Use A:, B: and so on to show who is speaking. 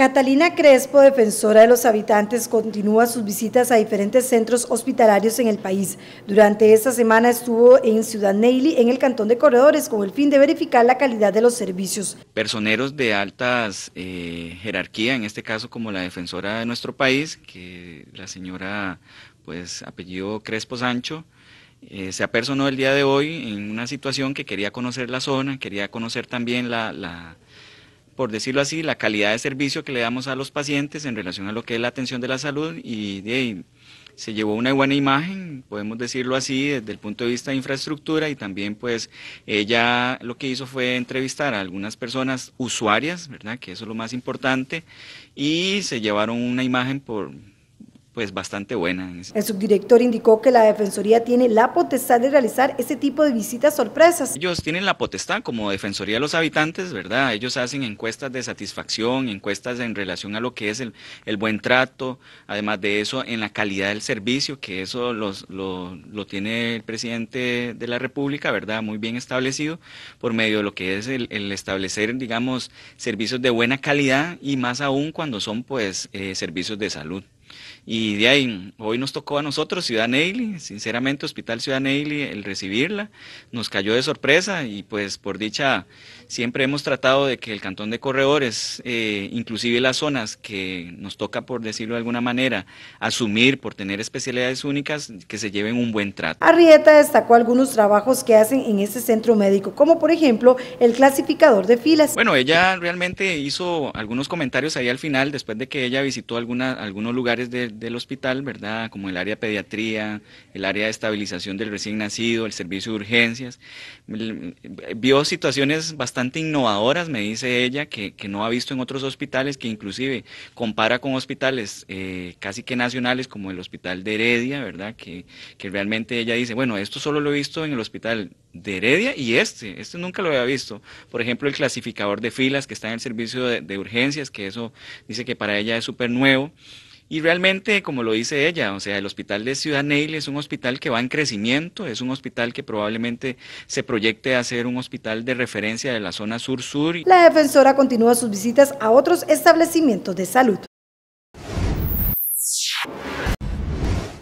A: Catalina Crespo, defensora de los habitantes, continúa sus visitas a diferentes centros hospitalarios en el país. Durante esta semana estuvo en Ciudad Neily, en el Cantón de Corredores, con el fin de verificar la calidad de los servicios.
B: Personeros de altas eh, jerarquía, en este caso como la defensora de nuestro país, que la señora, pues, apellido Crespo Sancho, eh, se apersonó el día de hoy en una situación que quería conocer la zona, quería conocer también la por decirlo así, la calidad de servicio que le damos a los pacientes en relación a lo que es la atención de la salud y, se llevó una buena imagen, podemos decirlo así, desde el punto de vista de infraestructura y también pues ella lo que hizo fue entrevistar a algunas personas usuarias, ¿verdad? Que eso es lo más importante y se llevaron una imagen por es pues, bastante buena. El
A: subdirector indicó que la Defensoría tiene la potestad de realizar ese tipo de visitas sorpresas.
B: Ellos tienen la potestad como Defensoría de los Habitantes, ¿verdad? Ellos hacen encuestas de satisfacción, encuestas en relación a lo que es el, buen trato, además de eso en la calidad del servicio, que eso lo, tiene el presidente de la República, ¿verdad? Muy bien establecido por medio de lo que es el, establecer, digamos, servicios de buena calidad y más aún cuando son pues eh, servicios de salud. Y de ahí, hoy nos tocó a nosotros Ciudad Neily, sinceramente Hospital Ciudad Neily, el recibirla, nos cayó de sorpresa y pues por dicha siempre hemos tratado de que el Cantón de Corredores, eh, inclusive las zonas que nos toca, por decirlo de alguna manera, asumir por tener especialidades únicas, que se lleven un buen trato.
A: Arrieta destacó algunos trabajos que hacen en este centro médico, como por ejemplo el clasificador de filas. Bueno, ella
B: realmente hizo algunos comentarios ahí al final, después de que ella visitó alguna, algunos lugares del hospital, ¿verdad? Como el área pediatría, el área de estabilización del recién nacido, el servicio de urgencias. Vio situaciones bastante innovadoras, me dice ella, que, no ha visto en otros hospitales, que inclusive compara con hospitales eh, casi que nacionales como el hospital de Heredia, ¿verdad? Que, que realmente ella dice, bueno, esto solo lo he visto en el hospital de Heredia y este, este nunca lo había visto. Por ejemplo, el clasificador de filas que está en el servicio de, de urgencias, que eso dice que para ella es súper nuevo. Y realmente, como lo dice ella, o sea, el hospital de Ciudad Neil es un hospital que va en crecimiento, es un hospital que probablemente se proyecte a ser un hospital de referencia de la zona sur-sur. La
A: defensora continúa sus visitas a otros establecimientos de salud.